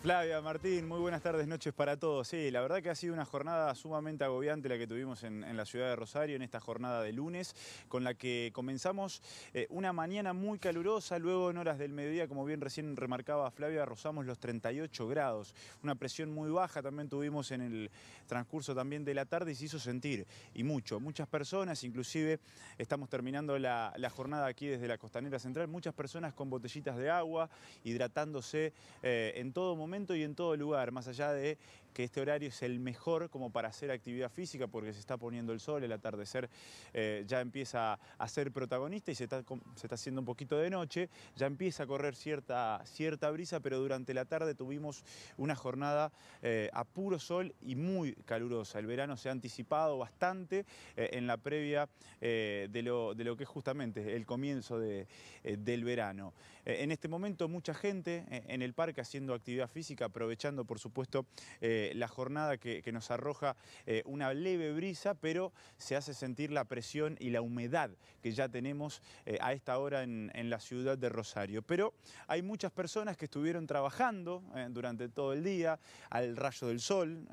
Flavia, Martín, muy buenas tardes, noches para todos. Sí, la verdad que ha sido una jornada sumamente agobiante la que tuvimos en, la ciudad de Rosario, en esta jornada de lunes, con la que comenzamos eh, una mañana muy calurosa, luego en horas del mediodía, como bien recién remarcaba Flavia, rozamos los 38 grados. Una presión muy baja también tuvimos en el transcurso también de la tarde y se hizo sentir, y mucho. Muchas personas, inclusive estamos terminando la, jornada aquí desde la Costanera Central, muchas personas con botellitas de agua, hidratándose eh, en todo momento y en todo lugar, más allá de que este horario es el mejor como para hacer actividad física porque se está poniendo el sol, el atardecer eh, ya empieza a ser protagonista y se está, se está haciendo un poquito de noche, ya empieza a correr cierta, cierta brisa, pero durante la tarde tuvimos una jornada eh, a puro sol y muy calurosa. El verano se ha anticipado bastante eh, en la previa de lo, de, lo, que es justamente el comienzo de, del verano. en este momento mucha gente en el parque haciendo actividad física, aprovechando por supuesto eh, la jornada que, nos arroja eh, una leve brisa, pero se hace sentir la presión y la humedad que ya tenemos eh, a esta hora en, en, la ciudad de Rosario. Pero hay muchas personas que estuvieron trabajando durante todo el día, al rayo del sol,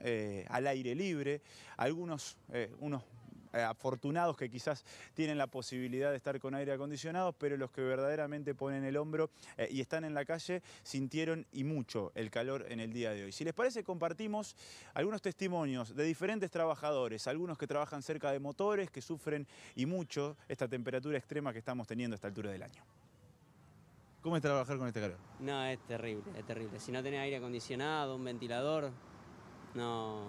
al aire libre, algunos unos eh, afortunados que quizás tienen la posibilidad de estar con aire acondicionado, pero los que verdaderamente ponen el hombro eh, y están en la calle sintieron y mucho el calor en el día de hoy. Si les parece, compartimos algunos testimonios de diferentes trabajadores, algunos que trabajan cerca de motores, que sufren y mucho esta temperatura extrema que estamos teniendo a esta altura del año. ¿Cómo es trabajar con este calor? No, es terrible, es terrible. Si no tenés aire acondicionado, un ventilador, no,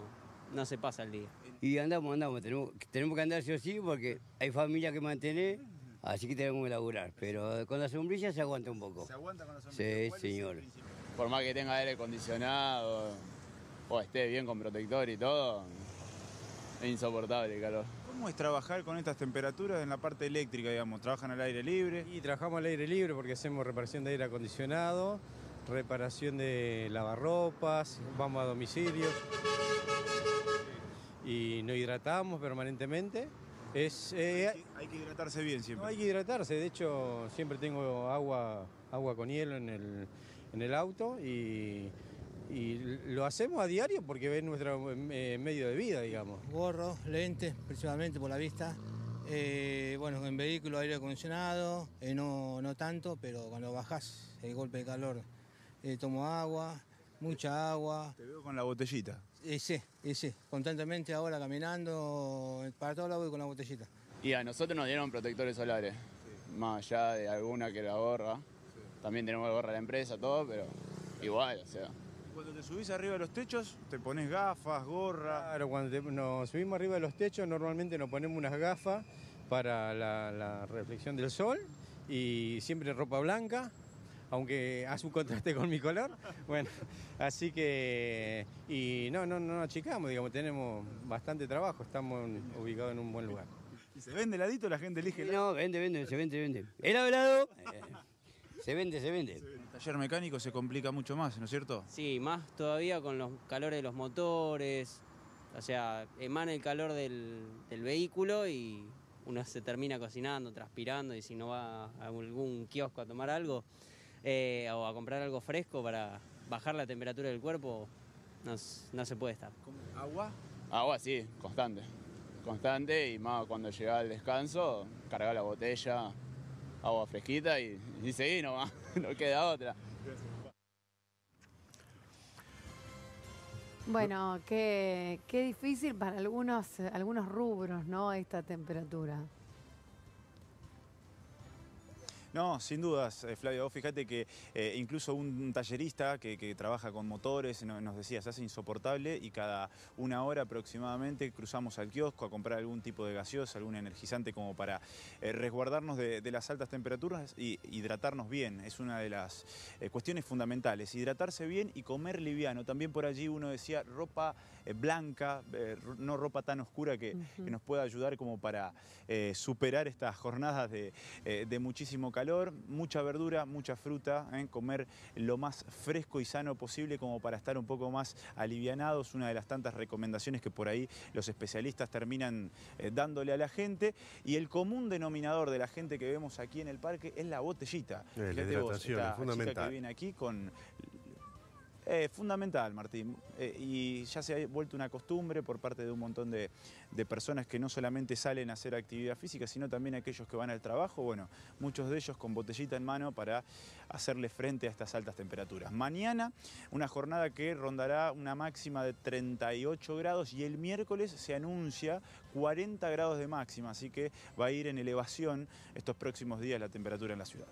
no se pasa el día. Y andamos, andamos, tenemos, que andar sí o sí porque hay familia que mantener, así que tenemos que laburar. Pero con la sombrilla se aguanta un poco. ¿Se aguanta con la sombrilla? Sí, señor. Por más que tenga aire acondicionado o esté bien con protector y todo, es insoportable el calor. ¿Cómo es trabajar con estas temperaturas en la parte eléctrica, digamos? ¿Trabajan al aire libre? Y trabajamos al aire libre porque hacemos reparación de aire acondicionado, reparación de lavarropas, vamos a domicilios y nos hidratamos permanentemente. Es, eh, hay, que, hidratarse bien siempre. hay que hidratarse, de hecho siempre tengo agua, agua con hielo en el, en el auto y, y, lo hacemos a diario porque es nuestro eh, medio de vida, digamos. Gorro, lentes, principalmente por la vista. Eh, bueno, en vehículo aire acondicionado, no, no tanto, pero cuando bajás el golpe de calor tomo agua, mucha agua. Te veo con la botellita. Y sí, y sí, constantemente ahora caminando para todos lados con la botellita. Y a nosotros nos dieron protectores solares, más allá de alguna que la gorra. También tenemos la gorra de la empresa, todo, pero igual, o sea. cuando te subís arriba de los techos, te pones gafas, gorra. Claro, cuando nos subimos arriba de los techos, normalmente nos ponemos unas gafas para la reflexión del sol y siempre ropa blanca aunque hace un contraste con mi color. Bueno, así que, y no, no, no nos achicamos, digamos, tenemos bastante trabajo, estamos ubicados en un buen lugar. ¿Y se vende heladito la gente elige? No, vende, vende, se vende, vende. ¿El helado. Eh, se vende, se vende. El taller mecánico se complica mucho más, ¿no es cierto? Sí, más todavía con los calores de los motores, o sea, emana el calor del, del, vehículo y uno se termina cocinando, transpirando y si no va a algún kiosco a tomar algo, eh, o a comprar algo fresco para bajar la temperatura del cuerpo, no, se puede estar. ¿Agua? Agua sí, constante. Constante y más cuando llegaba el descanso, cargaba la botella, agua fresquita y, seguí nomás, no queda otra. Bueno, qué, qué difícil para algunos, algunos rubros, ¿no? Esta temperatura. No, sin dudas, eh, Flavio, vos fíjate que eh, incluso un tallerista que, trabaja con motores nos decía, se hace insoportable y cada una hora aproximadamente cruzamos al kiosco a comprar algún tipo de gaseosa, algún energizante como para eh, resguardarnos de, las altas temperaturas y hidratarnos bien. Es una de las cuestiones fundamentales, hidratarse bien y comer liviano. También por allí uno decía ropa blanca, no ropa tan oscura que, nos pueda ayudar como para superar estas jornadas de muchísimo calor mucha verdura, mucha fruta, ¿eh? comer lo más fresco y sano posible como para estar un poco más alivianados, una de las tantas recomendaciones que por ahí los especialistas terminan eh, dándole a la gente. Y el común denominador de la gente que vemos aquí en el parque es la botellita. Eh, que viene aquí con eh, fundamental, Martín, eh, y ya se ha vuelto una costumbre por parte de un montón de, personas que no solamente salen a hacer actividad física, sino también aquellos que van al trabajo, bueno, muchos de ellos con botellita en mano para hacerle frente a estas altas temperaturas. Mañana una jornada que rondará una máxima de 38 grados y el miércoles se anuncia 40 grados de máxima, así que va a ir en elevación estos próximos días la temperatura en la ciudad.